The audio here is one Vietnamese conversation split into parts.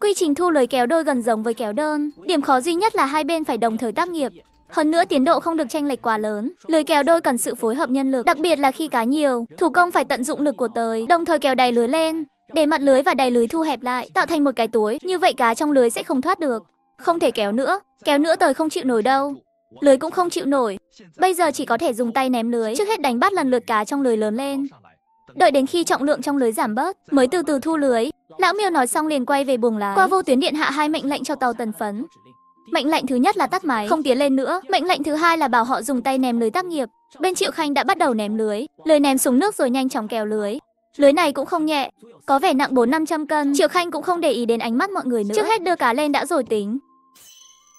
Quy trình thu lời kéo đôi gần giống với kéo đơn. Điểm khó duy nhất là hai bên phải đồng thời tác nghiệp. Hơn nữa tiến độ không được tranh lệch quá lớn. Lưới kéo đôi cần sự phối hợp nhân lực, đặc biệt là khi cá nhiều, thủ công phải tận dụng lực của tời, đồng thời kéo đầy lưới lên để mặt lưới và đầy lưới thu hẹp lại, tạo thành một cái túi. Như vậy cá trong lưới sẽ không thoát được. Không thể kéo nữa, kéo nữa tời không chịu nổi đâu. Lưới cũng không chịu nổi. Bây giờ chỉ có thể dùng tay ném lưới, trước hết đánh bắt lần lượt cá trong lưới lớn lên. Đợi đến khi trọng lượng trong lưới giảm bớt, mới từ từ thu lưới. Lão Miêu nói xong liền quay về buồng lái. Qua vô tuyến điện hạ hai mệnh lệnh cho tàu tần phấn. Mệnh lệnh thứ nhất là tắt máy, không tiến lên nữa. Mệnh lệnh thứ hai là bảo họ dùng tay ném lưới tác nghiệp. Bên Triệu Khanh đã bắt đầu ném lưới, lưới ném xuống nước rồi nhanh chóng kéo lưới. Lưới này cũng không nhẹ, có vẻ nặng 4-500 cân. Triệu Khanh cũng không để ý đến ánh mắt mọi người nữa. Trước hết đưa cá lên đã rồi tính.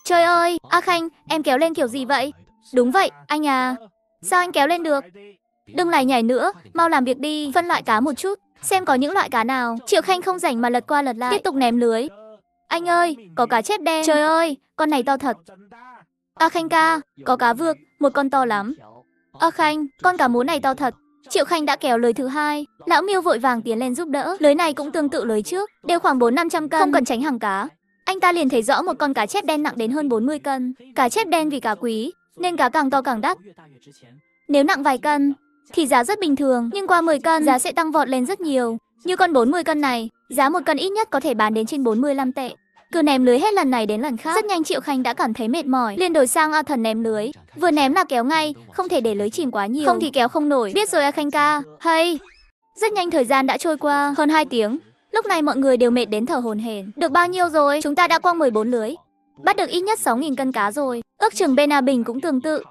Trời ơi, A à Khanh, em kéo lên kiểu gì vậy? Đúng vậy, anh à. Sao anh kéo lên được? Đừng lại nhảy nữa, mau làm việc đi, phân loại cá một chút xem có những loại cá nào. Triệu Khanh không rảnh mà lật qua lật lại, tiếp tục ném lưới. Anh ơi, có cá chép đen. Trời ơi, con này to thật. A Khanh ca, có cá vược một con to lắm. A Khanh, con cá mú này to thật. Triệu Khanh đã kéo lưới thứ hai, lão Miêu vội vàng tiến lên giúp đỡ. Lưới này cũng tương tự lưới trước, đều khoảng 4-500 cân, không cần tránh hàng cá. Anh ta liền thấy rõ một con cá chép đen nặng đến hơn 40 cân. Cá chép đen vì cá quý, nên cá càng to càng đắt. Nếu nặng vài cân, thì giá rất bình thường, nhưng qua 10 cân giá sẽ tăng vọt lên rất nhiều. Như con 40 cân này, giá một cân ít nhất có thể bán đến trên 45 tệ. Cứ ném lưới hết lần này đến lần khác, rất nhanh Triệu Khanh đã cảm thấy mệt mỏi, liền đổi sang A Thần ném lưới. Vừa ném là kéo ngay, không thể để lưới chìm quá nhiều, không thì kéo không nổi. Biết rồi A Khanh ca, hay. Rất nhanh thời gian đã trôi qua, hơn 2 tiếng. Lúc này mọi người đều mệt đến thở hồn hển. Được bao nhiêu rồi? Chúng ta đã quăng 14 lưới. Bắt được ít nhất 6.000 cân cá rồi. Ước chừng bên A Bình cũng tương tự,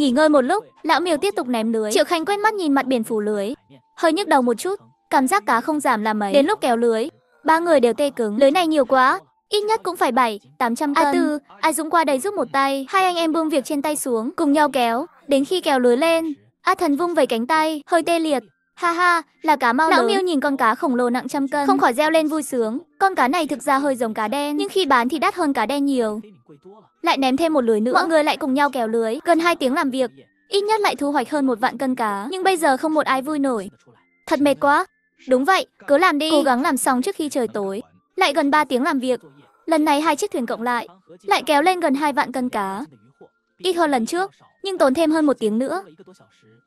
Nghỉ ngơi một lúc, lão miều tiếp tục ném lưới. Triệu Khánh quét mắt nhìn mặt biển phủ lưới, hơi nhức đầu một chút, cảm giác cá không giảm là mấy. Đến lúc kéo lưới, ba người đều tê cứng. Lưới này nhiều quá, ít nhất cũng phải 7, 800 cân. A Tư, ai Dũng qua đây giúp một tay, hai anh em buông việc trên tay xuống, cùng nhau kéo, đến khi kéo lưới lên, A Thần vung vẩy cánh tay, hơi tê liệt, Ha ha, là cá mau Lão lớn. Miêu nhìn con cá khổng lồ nặng trăm cân, không khỏi reo lên vui sướng. Con cá này thực ra hơi giống cá đen, nhưng khi bán thì đắt hơn cá đen nhiều. Lại ném thêm một lưới nữa, mọi người lại cùng nhau kéo lưới. Gần 2 tiếng làm việc, ít nhất lại thu hoạch hơn một vạn cân cá. Nhưng bây giờ không một ai vui nổi. Thật mệt quá. Đúng vậy, cứ làm đi, cố gắng làm xong trước khi trời tối. Lại gần 3 tiếng làm việc. Lần này hai chiếc thuyền cộng lại, lại kéo lên gần 2 vạn cân cá. Ít hơn lần trước, nhưng tốn thêm hơn một tiếng nữa.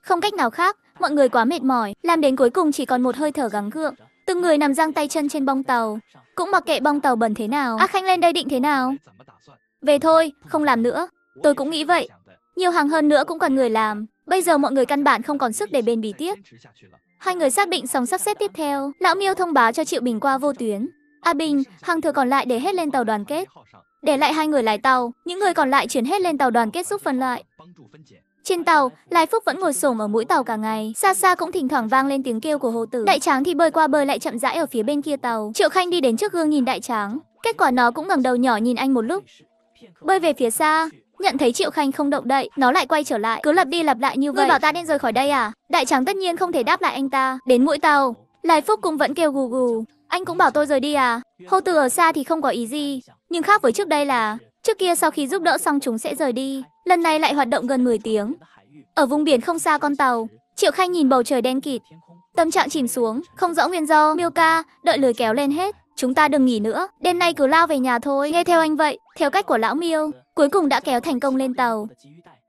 Không cách nào khác, Mọi người quá mệt mỏi, làm đến cuối cùng chỉ còn một hơi thở gắng gượng. Từng người nằm giang tay chân trên bong tàu, cũng mặc kệ bong tàu bẩn thế nào. A à, Khanh lên đây định thế nào? Về thôi, không làm nữa. Tôi cũng nghĩ vậy. Nhiều hàng hơn nữa cũng còn người làm. Bây giờ mọi người căn bản không còn sức để bền bỉ tiếp. Hai người xác định xong sắp xếp tiếp theo. Lão Miêu thông báo cho Triệu Bình qua vô tuyến. A à, Bình, hàng thừa còn lại để hết lên tàu đoàn kết. Để lại hai người lái tàu, những người còn lại chuyển hết lên tàu đoàn kết giúp phân loại. Trên tàu, Lai Phúc vẫn ngồi xổm ở mũi tàu cả ngày, xa xa cũng thỉnh thoảng vang lên tiếng kêu của hồ tử. Đại Tráng thì bơi qua bơi lại chậm rãi ở phía bên kia tàu. Triệu Khanh đi đến trước gương nhìn Đại Tráng, kết quả nó cũng ngẩng đầu nhỏ nhìn anh một lúc. Bơi về phía xa, nhận thấy Triệu Khanh không động đậy, nó lại quay trở lại, cứ lặp đi lặp lại như vậy. Ngươi bảo ta nên rời khỏi đây à? Đại Tráng tất nhiên không thể đáp lại anh ta. Đến mũi tàu, Lai Phúc cũng vẫn kêu gù gù. Anh cũng bảo tôi rời đi à? Hồ Tử ở xa thì không có ý gì, nhưng khác với trước đây là Trước kia sau khi giúp đỡ xong chúng sẽ rời đi lần này lại hoạt động gần 10 tiếng. Ở vùng biển không xa con tàu, Triệu Khanh nhìn bầu trời đen kịt, tâm trạng chìm xuống, không rõ nguyên do. Miêu ca, đợi lười kéo lên hết, chúng ta đừng nghỉ nữa, đêm nay cứ lao về nhà thôi. Nghe theo anh vậy, theo cách của lão Miêu, cuối cùng đã kéo thành công lên tàu.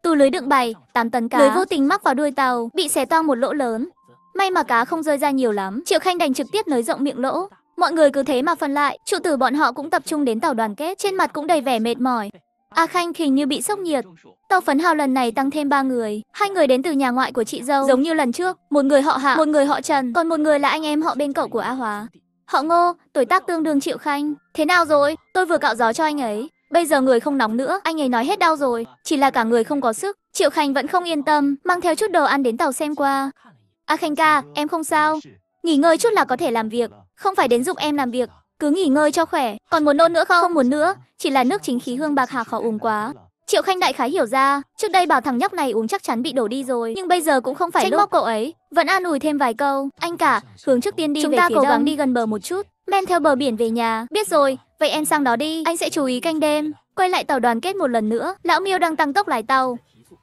Từ lưới đựng 7, 8 tấn cá, lưới vô tình mắc vào đuôi tàu, bị xé toang một lỗ lớn. May mà cá không rơi ra nhiều lắm, Triệu Khanh đành trực tiếp nới rộng miệng lỗ. Mọi người cứ thế mà phân lại, trụ tử bọn họ cũng tập trung đến tàu đoàn kết, trên mặt cũng đầy vẻ mệt mỏi. A à Khanh hình như bị sốc nhiệt. Tàu phấn hào lần này tăng thêm ba người, hai người đến từ nhà ngoại của chị dâu, giống như lần trước, một người họ Hạ, một người họ Trần, còn một người là anh em họ bên cậu của A Hóa. Họ Ngô, tuổi tác tương đương Triệu Khanh. Thế nào rồi? Tôi vừa cạo gió cho anh ấy. Bây giờ người không nóng nữa, anh ấy nói hết đau rồi, chỉ là cả người không có sức. Triệu Khanh vẫn không yên tâm, mang theo chút đồ ăn đến tàu xem qua. A à Khanh ca, em không sao. Nghỉ ngơi chút là có thể làm việc, không phải đến giúp em làm việc cứ nghỉ ngơi cho khỏe. Còn muốn nôn nữa không? Không muốn nữa, chỉ là nước chính khí hương bạc hà khó uống quá. Triệu Khanh đại khái hiểu ra, trước đây bảo thằng nhóc này uống chắc chắn bị đổ đi rồi, nhưng bây giờ cũng không phải Trách lúc. móc cậu ấy, vẫn an ủi thêm vài câu. Anh cả, hướng trước tiên đi Chúng về ta cố gắng đi gần bờ một chút, men theo bờ biển về nhà. Biết rồi, vậy em sang đó đi, anh sẽ chú ý canh đêm. Quay lại tàu đoàn kết một lần nữa, lão Miêu đang tăng tốc lái tàu.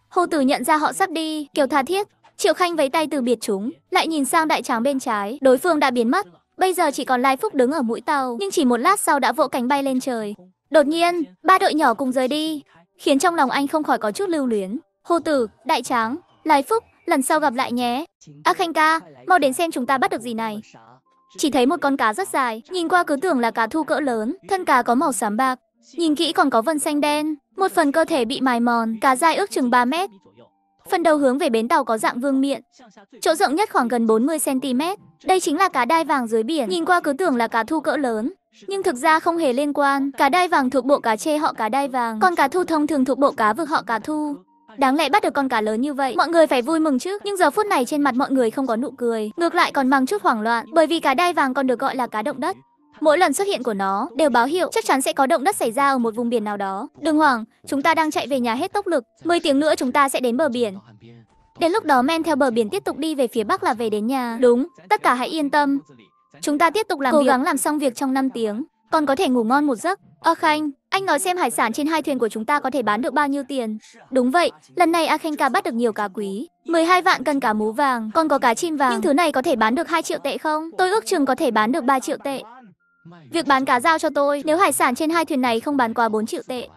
Hồ Tử nhận ra họ sắp đi, Kiều tha thiết, Triệu Khanh vẫy tay từ biệt chúng, lại nhìn sang đại tráng bên trái, đối phương đã biến mất. Bây giờ chỉ còn Lai Phúc đứng ở mũi tàu, nhưng chỉ một lát sau đã vỗ cánh bay lên trời. Đột nhiên, ba đội nhỏ cùng rời đi, khiến trong lòng anh không khỏi có chút lưu luyến. Hồ Tử, Đại Tráng, Lai Phúc, lần sau gặp lại nhé. A à Khanh ca, mau đến xem chúng ta bắt được gì này. Chỉ thấy một con cá rất dài, nhìn qua cứ tưởng là cá thu cỡ lớn, thân cá có màu xám bạc. Nhìn kỹ còn có vân xanh đen, một phần cơ thể bị mài mòn, cá dài ước chừng 3 mét. Phần đầu hướng về bến tàu có dạng vương miệng, chỗ rộng nhất khoảng gần 40cm. Đây chính là cá đai vàng dưới biển, nhìn qua cứ tưởng là cá thu cỡ lớn. Nhưng thực ra không hề liên quan, cá đai vàng thuộc bộ cá chê họ cá đai vàng, còn cá thu thông thường thuộc bộ cá vực họ cá thu. Đáng lẽ bắt được con cá lớn như vậy, mọi người phải vui mừng chứ. Nhưng giờ phút này trên mặt mọi người không có nụ cười, ngược lại còn mang chút hoảng loạn, bởi vì cá đai vàng còn được gọi là cá động đất. Mỗi lần xuất hiện của nó đều báo hiệu chắc chắn sẽ có động đất xảy ra ở một vùng biển nào đó. Đừng hoảng, chúng ta đang chạy về nhà hết tốc lực. 10 tiếng nữa chúng ta sẽ đến bờ biển. Đến lúc đó men theo bờ biển tiếp tục đi về phía bắc là về đến nhà. Đúng, tất cả hãy yên tâm. Chúng ta tiếp tục làm Cố việc. gắng làm xong việc trong 5 tiếng, còn có thể ngủ ngon một giấc. Ơ Khanh, anh nói xem hải sản trên hai thuyền của chúng ta có thể bán được bao nhiêu tiền. Đúng vậy, lần này A Akhenka bắt được nhiều cá quý. 12 vạn cân cá mú vàng, còn có cá chim vàng. Nhưng thứ này có thể bán được 2 triệu tệ không? Tôi ước chừng có thể bán được 3 triệu tệ. Việc bán cá giao cho tôi, nếu hải sản trên hai thuyền này không bán quá 4 triệu tệ.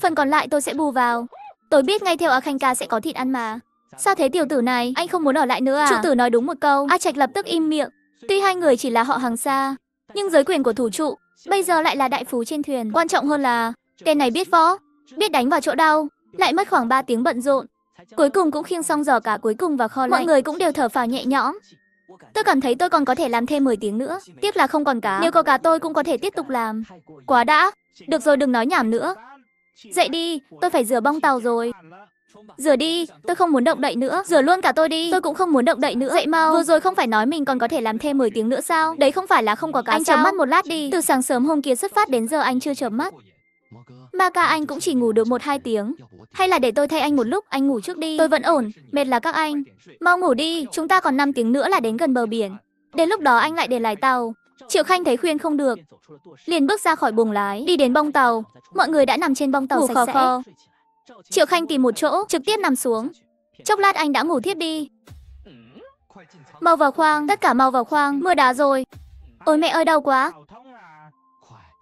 Phần còn lại tôi sẽ bù vào. Tôi biết ngay theo A Khanh ca sẽ có thịt ăn mà. Sao thế tiểu tử này, anh không muốn ở lại nữa à? Trụ tử nói đúng một câu, A Trạch lập tức im miệng. Tuy hai người chỉ là họ hàng xa, nhưng giới quyền của thủ trụ, bây giờ lại là đại phú trên thuyền. Quan trọng hơn là, tên này biết võ, biết đánh vào chỗ đau, lại mất khoảng 3 tiếng bận rộn. Cuối cùng cũng khiêng xong giò cả cuối cùng vào kho lạnh. Mọi người cũng đều thở phào nhẹ nhõm. Tôi cảm thấy tôi còn có thể làm thêm 10 tiếng nữa. Tiếc là không còn cá. Nếu có cá tôi cũng có thể tiếp tục làm. Quá đã. Được rồi, đừng nói nhảm nữa. Dậy đi, tôi phải rửa bong tàu rồi. Rửa đi, tôi không muốn động đậy nữa. Rửa luôn cả tôi đi, tôi cũng không muốn động đậy nữa. Dậy mau, vừa rồi không phải nói mình còn có thể làm thêm 10 tiếng nữa sao? Đấy không phải là không có cá Anh chớm mắt một lát đi. Từ sáng sớm hôm kia xuất phát đến giờ anh chưa chớm mắt. Mà cả anh cũng chỉ ngủ được 1-2 tiếng. Hay là để tôi thay anh một lúc, anh ngủ trước đi. Tôi vẫn ổn, mệt là các anh. Mau ngủ đi, chúng ta còn 5 tiếng nữa là đến gần bờ biển. Đến lúc đó anh lại để lại tàu. Triệu Khanh thấy khuyên không được, liền bước ra khỏi buồng lái, đi đến bong tàu. Mọi người đã nằm trên bong tàu ngủ sạch khò sẽ. Khò. Triệu Khanh tìm một chỗ, trực tiếp nằm xuống. Chốc lát anh đã ngủ thiếp đi. Mau vào khoang, tất cả mau vào khoang, mưa đá rồi. Ôi mẹ ơi đau quá,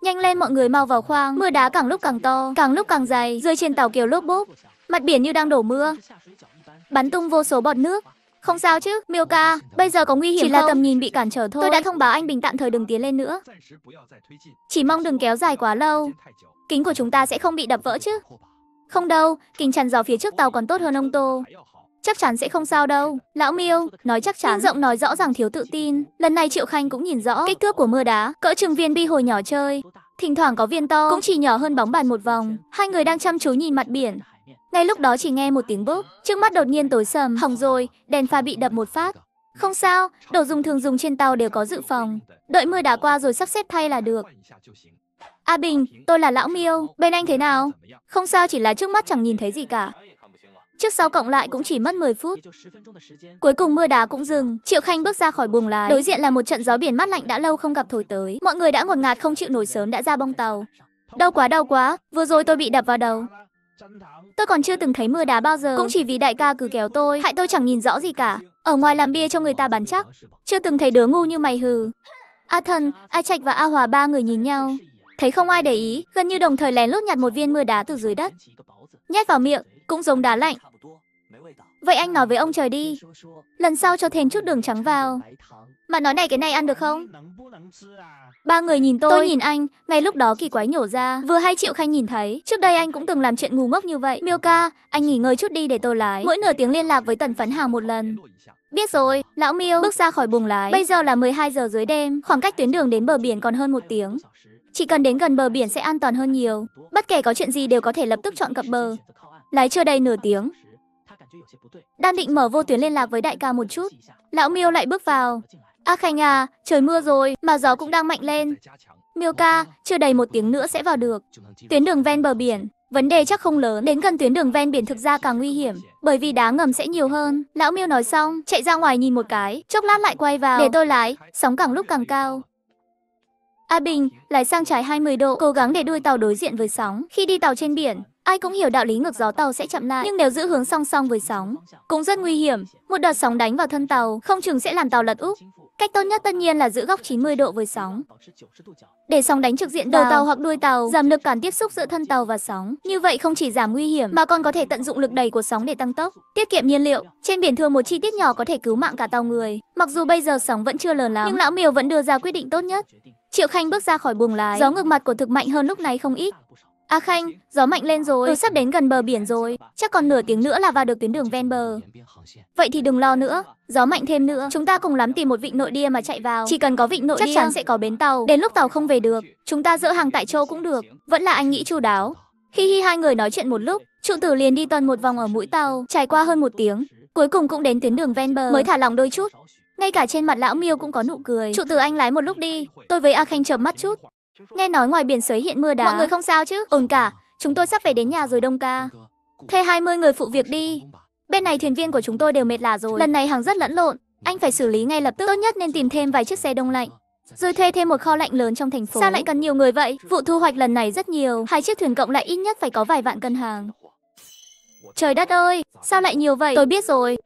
Nhanh lên mọi người mau vào khoang, mưa đá càng lúc càng to, càng lúc càng dày, rơi trên tàu kiều lốp bốp. Mặt biển như đang đổ mưa. Bắn tung vô số bọt nước. Không sao chứ, Miêu ca, bây giờ có nguy hiểm Chỉ không? là tầm nhìn bị cản trở thôi. Tôi đã thông báo anh Bình tạm thời đừng tiến lên nữa. Chỉ mong đừng kéo dài quá lâu. Kính của chúng ta sẽ không bị đập vỡ chứ. Không đâu, kính chắn gió phía trước tàu còn tốt hơn ông Tô chắc chắn sẽ không sao đâu. Lão Miêu nói chắc chắn. Rộng nói rõ ràng thiếu tự tin. Lần này Triệu Khanh cũng nhìn rõ kích thước của mưa đá, cỡ chừng viên bi hồi nhỏ chơi. Thỉnh thoảng có viên to, cũng chỉ nhỏ hơn bóng bàn một vòng. Hai người đang chăm chú nhìn mặt biển. Ngay lúc đó chỉ nghe một tiếng bốp, trước mắt đột nhiên tối sầm, hỏng rồi, đèn pha bị đập một phát. Không sao, đồ dùng thường dùng trên tàu đều có dự phòng. Đợi mưa đá qua rồi sắp xếp thay là được. A à Bình, tôi là Lão Miêu, bên anh thế nào? Không sao chỉ là trước mắt chẳng nhìn thấy gì cả. Trước sau cộng lại cũng chỉ mất 10 phút. Cuối cùng mưa đá cũng dừng, Triệu Khanh bước ra khỏi buồng lái. Đối diện là một trận gió biển mát lạnh đã lâu không gặp thổi tới. Mọi người đã ngột ngạt không chịu nổi sớm đã ra bong tàu. Đau quá đau quá, vừa rồi tôi bị đập vào đầu. Tôi còn chưa từng thấy mưa đá bao giờ, cũng chỉ vì đại ca cứ kéo tôi, hại tôi chẳng nhìn rõ gì cả. Ở ngoài làm bia cho người ta bán chắc, chưa từng thấy đứa ngu như mày hừ. A Thần, A Trạch và A Hòa ba người nhìn nhau. Thấy không ai để ý, gần như đồng thời lén lút nhặt một viên mưa đá từ dưới đất. Nhét vào miệng, cũng giống đá lạnh. Vậy anh nói với ông trời đi, lần sau cho thêm chút đường trắng vào. Mà nói này cái này ăn được không? Ba người nhìn tôi, tôi nhìn anh, ngay lúc đó kỳ quái nhổ ra, vừa hai triệu khanh nhìn thấy. Trước đây anh cũng từng làm chuyện ngu ngốc như vậy. Miêu ca, anh nghỉ ngơi chút đi để tôi lái, mỗi nửa tiếng liên lạc với tần phấn hàng một lần. Biết rồi, lão Miêu bước ra khỏi buồng lái. Bây giờ là 12 giờ dưới đêm, khoảng cách tuyến đường đến bờ biển còn hơn một tiếng. Chỉ cần đến gần bờ biển sẽ an toàn hơn nhiều. Bất kể có chuyện gì đều có thể lập tức chọn cập bờ. Lái chưa đầy nửa tiếng. Đang định mở vô tuyến liên lạc với đại ca một chút. Lão Miêu lại bước vào. A à Khanh à, trời mưa rồi mà gió cũng đang mạnh lên. Miêu ca, chưa đầy một tiếng nữa sẽ vào được. Tuyến đường ven bờ biển, Vấn đề chắc không lớn, đến gần tuyến đường ven biển thực ra càng nguy hiểm, bởi vì đá ngầm sẽ nhiều hơn. Lão Miêu nói xong, chạy ra ngoài nhìn một cái, chốc lát lại quay vào. Để tôi lái, sóng càng lúc càng cao. A Bình, lái sang trái 20 độ, cố gắng để đuôi tàu đối diện với sóng. Khi đi tàu trên biển, Ai cũng hiểu đạo lý ngược gió tàu sẽ chậm lại, nhưng nếu giữ hướng song song với sóng, cũng rất nguy hiểm. Một đợt sóng đánh vào thân tàu, không chừng sẽ làm tàu lật úp. Cách tốt nhất tất nhiên là giữ góc 90 độ với sóng. Để sóng đánh trực diện đầu tàu hoặc đuôi tàu, giảm lực cản tiếp xúc giữa thân tàu và sóng. Như vậy không chỉ giảm nguy hiểm mà còn có thể tận dụng lực đẩy của sóng để tăng tốc, tiết kiệm nhiên liệu. Trên biển thường một chi tiết nhỏ có thể cứu mạng cả tàu người. Mặc dù bây giờ sóng vẫn chưa lớn lắm, nhưng lão Miều vẫn đưa ra quyết định tốt nhất. Triệu Khanh bước ra khỏi buồng lái, gió ngược mặt của thực mạnh hơn lúc này không ít. A à Khanh, gió mạnh lên rồi, tôi sắp đến gần bờ biển rồi, chắc còn nửa tiếng nữa là vào được tuyến đường ven bờ. Vậy thì đừng lo nữa, gió mạnh thêm nữa, chúng ta cùng lắm tìm một vịnh nội địa mà chạy vào. Chỉ cần có vịnh nội chắc địa, chắn sẽ có bến tàu. Đến lúc tàu không về được, chúng ta dỡ hàng tại châu cũng được, vẫn là anh nghĩ chu đáo. Hi hi hai người nói chuyện một lúc, trụ tử liền đi tuần một vòng ở mũi tàu, trải qua hơn một tiếng, cuối cùng cũng đến tuyến đường ven bờ, mới thả lòng đôi chút. Ngay cả trên mặt lão miêu cũng có nụ cười. Trụ tử anh lái một lúc đi, tôi với A Khanh chớp mắt chút, Nghe nói ngoài biển sới hiện mưa đá. Mọi người không sao chứ? Ổn cả, chúng tôi sắp về đến nhà rồi Đông ca. Thuê 20 người phụ việc đi. Bên này thuyền viên của chúng tôi đều mệt lả rồi. Lần này hàng rất lẫn lộn, anh phải xử lý ngay lập tức. Tốt nhất nên tìm thêm vài chiếc xe đông lạnh. Rồi thuê thêm một kho lạnh lớn trong thành phố. Sao lại cần nhiều người vậy? Vụ thu hoạch lần này rất nhiều. Hai chiếc thuyền cộng lại ít nhất phải có vài vạn cân hàng. Trời đất ơi, sao lại nhiều vậy? Tôi biết rồi.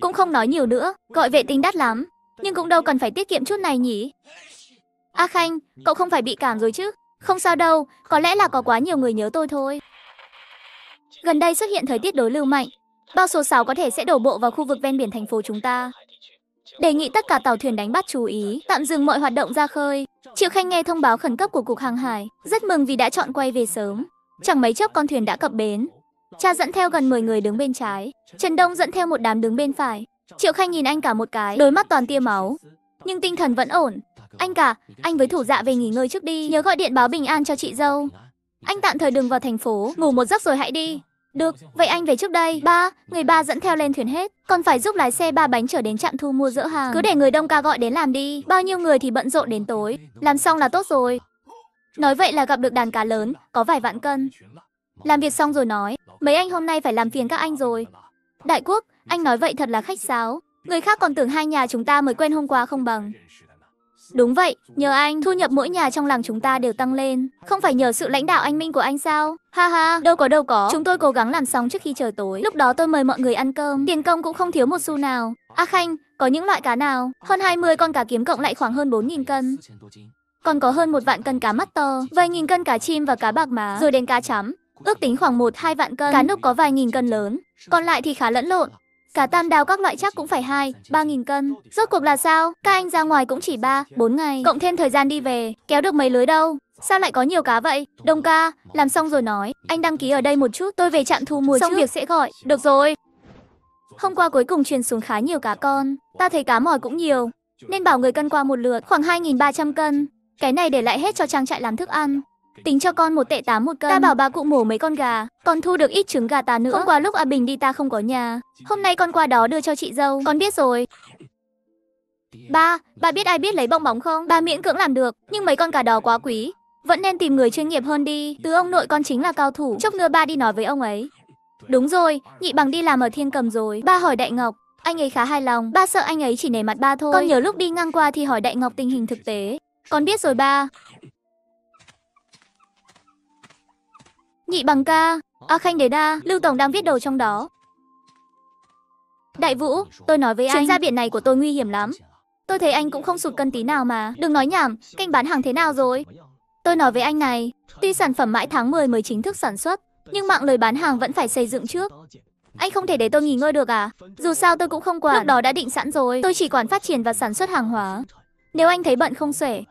Cũng không nói nhiều nữa, gọi vệ tinh đắt lắm. Nhưng cũng đâu cần phải tiết kiệm chút này nhỉ? A à Khanh, cậu không phải bị cảm rồi chứ? Không sao đâu, có lẽ là có quá nhiều người nhớ tôi thôi. Gần đây xuất hiện thời tiết đối lưu mạnh, bao số 6 có thể sẽ đổ bộ vào khu vực ven biển thành phố chúng ta. Đề nghị tất cả tàu thuyền đánh bắt chú ý, tạm dừng mọi hoạt động ra khơi. Triệu Khanh nghe thông báo khẩn cấp của Cục Hàng hải, rất mừng vì đã chọn quay về sớm. Chẳng mấy chốc con thuyền đã cập bến. Cha dẫn theo gần 10 người đứng bên trái, Trần Đông dẫn theo một đám đứng bên phải. Triệu Khanh nhìn anh cả một cái, đôi mắt toàn tia máu. Nhưng tinh thần vẫn ổn, anh cả, anh với thủ dạ về nghỉ ngơi trước đi, nhớ gọi điện báo bình an cho chị dâu. Anh tạm thời đừng vào thành phố, ngủ một giấc rồi hãy đi. Được, vậy anh về trước đây. Ba, người ba dẫn theo lên thuyền hết. Còn phải giúp lái xe ba bánh trở đến trạm thu mua dỡ hàng. Cứ để người đông ca gọi đến làm đi. Bao nhiêu người thì bận rộn đến tối. Làm xong là tốt rồi. Nói vậy là gặp được đàn cá lớn, có vài vạn cân. Làm việc xong rồi nói, mấy anh hôm nay phải làm phiền các anh rồi. Đại quốc, anh nói vậy thật là khách sáo. Người khác còn tưởng hai nhà chúng ta mới quen hôm qua không bằng. Đúng vậy, nhờ anh, thu nhập mỗi nhà trong làng chúng ta đều tăng lên. Không phải nhờ sự lãnh đạo anh minh của anh sao? Ha ha, đâu có đâu có. Chúng tôi cố gắng làm xong trước khi trời tối. Lúc đó tôi mời mọi người ăn cơm, tiền công cũng không thiếu một xu nào. A à Khanh, có những loại cá nào? Hơn 20 con cá kiếm cộng lại khoảng hơn 4.000 cân còn có hơn một vạn cân cá mắt to, vài nghìn cân cá chim và cá bạc má, rồi đến cá chấm. Ước tính khoảng 1-2 vạn cân, cá nục có vài nghìn cân lớn, còn lại thì khá lẫn lộn. Cả tam đào các loại chắc cũng phải 2, 3 nghìn cân. Rốt cuộc là sao? Các anh ra ngoài cũng chỉ 3, 4 ngày. Cộng thêm thời gian đi về, kéo được mấy lưới đâu. Sao lại có nhiều cá vậy? Đông ca, làm xong rồi nói. Anh đăng ký ở đây một chút, tôi về trạm thu mua Xong trước. việc sẽ gọi. Được rồi. Hôm qua cuối cùng truyền xuống khá nhiều cá con. Ta thấy cá mỏi cũng nhiều. Nên bảo người cân qua một lượt, khoảng 2.300 cân. Cái này để lại hết cho trang trại làm thức ăn. Tính cho con một tệ tám một cân Ta bảo bà cụ mổ mấy con gà Còn thu được ít trứng gà ta nữa Hôm qua lúc A à Bình đi ta không có nhà Hôm nay con qua đó đưa cho chị dâu Con biết rồi Ba, bà biết ai biết lấy bong bóng không? Bà miễn cưỡng làm được, nhưng mấy con gà đỏ quá quý Vẫn nên tìm người chuyên nghiệp hơn đi Tứ ông nội con chính là cao thủ Chốc nữa ba đi nói với ông ấy Đúng rồi, nhị bằng đi làm ở thiên cầm rồi Ba hỏi Đại Ngọc Anh ấy khá hài lòng, ba sợ anh ấy chỉ nể mặt ba thôi Con nhớ lúc đi ngang qua thì hỏi Đại Ngọc tình hình thực tế Con biết rồi ba Nhị bằng ca, A Khanh Đế Đa, Lưu Tổng đang viết đồ trong đó. Đại Vũ, tôi nói với anh, chuyến ra biển này của tôi nguy hiểm lắm. Tôi thấy anh cũng không sụt cân tí nào mà. Đừng nói nhảm, canh bán hàng thế nào rồi? Tôi nói với anh này, tuy sản phẩm mãi tháng 10 mới chính thức sản xuất, nhưng mạng lời bán hàng vẫn phải xây dựng trước. Anh không thể để tôi nghỉ ngơi được à? Dù sao tôi cũng không quản. Lúc đó đã định sẵn rồi, tôi chỉ quản phát triển và sản xuất hàng hóa. Nếu anh thấy bận không xuể,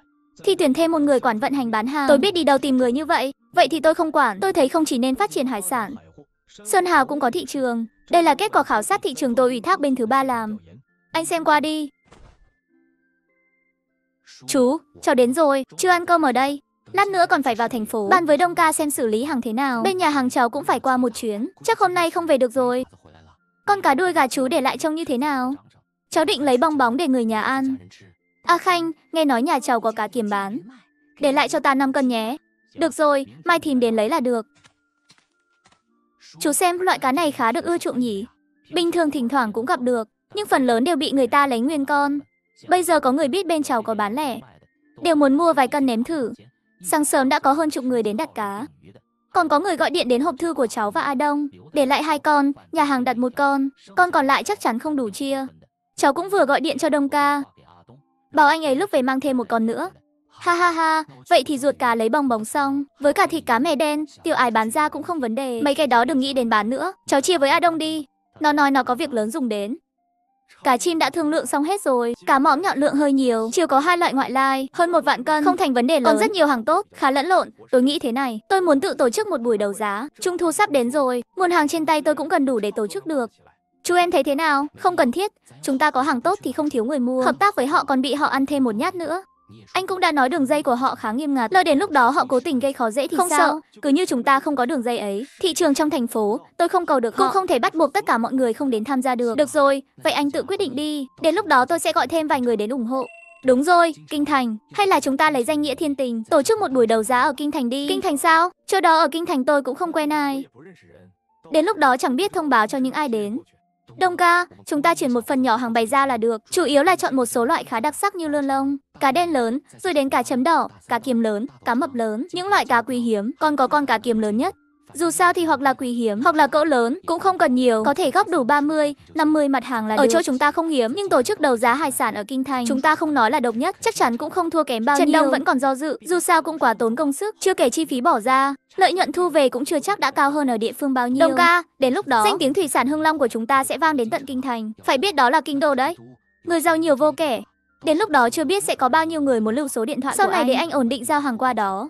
thì tuyển thêm một người quản vận hành bán hàng. Tôi biết đi đâu tìm người như vậy, vậy thì tôi không quản. Tôi thấy không chỉ nên phát triển hải sản, Sơn Hào cũng có thị trường. Đây là kết quả khảo sát thị trường tôi ủy thác bên thứ ba làm. Anh xem qua đi. Chú, cháu đến rồi, chưa ăn cơm ở đây. Lát nữa còn phải vào thành phố, bàn với Đông Ca xem xử lý hàng thế nào. Bên nhà hàng cháu cũng phải qua một chuyến, chắc hôm nay không về được rồi. Con cá đuôi gà chú để lại trông như thế nào? Cháu định lấy bong bóng để người nhà ăn. A à Khanh, nghe nói nhà cháu có cá kiếm bán. Để lại cho ta 5 cân nhé. Được rồi, mai thìn đến lấy là được. Chú xem loại cá này khá được ưa chuộng nhỉ. Bình thường thỉnh thoảng cũng gặp được, nhưng phần lớn đều bị người ta lấy nguyên con. Bây giờ có người biết bên cháu có bán lẻ. Đều muốn mua vài cân nếm thử. Sáng sớm đã có hơn chục người đến đặt cá. Còn có người gọi điện đến hộp thư của cháu và A Đông, để lại hai con, nhà hàng đặt một con, con còn lại chắc chắn không đủ chia. Cháu cũng vừa gọi điện cho Đông ca, Bảo anh ấy lúc về mang thêm một con nữa. Ha ha ha, vậy thì ruột cá lấy bong bóng xong, với cả thịt cá mè đen, tiểu ải bán ra cũng không vấn đề. Mấy cái đó đừng nghĩ đến bán nữa, cháu chia với A Đông đi. Nó nói nó có việc lớn dùng đến. Cá chim đã thương lượng xong hết rồi, cá mõm nhọn lượng hơi nhiều, chiều có hai loại ngoại lai, hơn một vạn cân, không thành vấn đề lớn. Còn rất nhiều hàng tốt, khá lẫn lộn, tôi nghĩ thế này, tôi muốn tự tổ chức một buổi đấu giá, trung thu sắp đến rồi, nguồn hàng trên tay tôi cũng gần đủ để tổ chức được, Chú em thấy thế nào? Không cần thiết, chúng ta có hàng tốt thì không thiếu người mua. Hợp tác với họ còn bị họ ăn thêm một nhát nữa. Anh cũng đã nói đường dây của họ khá nghiêm ngặt, lỡ đến lúc đó họ cố tình gây khó dễ thì không sao? sợ, cứ như chúng ta không có đường dây ấy. Thị trường trong thành phố, tôi không cầu được họ. Cũng không thể bắt buộc tất cả mọi người không đến tham gia được. Được rồi, vậy anh tự quyết định đi. Đến lúc đó tôi sẽ gọi thêm vài người đến ủng hộ. Đúng rồi, Kinh Thành. Hay là chúng ta lấy danh nghĩa thiên tình, tổ chức một buổi đấu giá ở Kinh Thành đi. Kinh Thành sao? Chỗ đó ở Kinh Thành tôi cũng không quen ai. Đến lúc đó chẳng biết thông báo cho những ai đến. Đông ca, chúng ta chuyển một phần nhỏ hàng bày ra là được, chủ yếu là chọn một số loại khá đặc sắc như lươn lông, cá đen lớn, rồi đến cá chấm đỏ, cá kiềm lớn, cá mập lớn, những loại cá quý hiếm, còn có con cá kiềm lớn nhất. Dù sao thì hoặc là quý hiếm, hoặc là cỡ lớn, cũng không cần nhiều, có thể góp đủ 30, 50 mặt hàng là được. Ở chỗ chúng ta không hiếm, nhưng tổ chức đấu giá hải sản ở Kinh Thành, chúng ta không nói là độc nhất, chắc chắn cũng không thua kém bao Trần nhiêu. Trần Đông vẫn còn do dự, dù sao cũng quá tốn công sức, chưa kể chi phí bỏ ra, lợi nhuận thu về cũng chưa chắc đã cao hơn ở địa phương bao nhiêu. Đông ca, đến lúc đó, danh tiếng thủy sản Hưng Long của chúng ta sẽ vang đến tận Kinh Thành, phải biết đó là kinh đô đấy. Người giàu nhiều vô kể, đến lúc đó chưa biết sẽ có bao nhiêu người muốn lưu số điện thoại Sau của này anh. để anh ổn định giao hàng qua đó.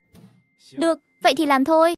Được, vậy thì làm thôi.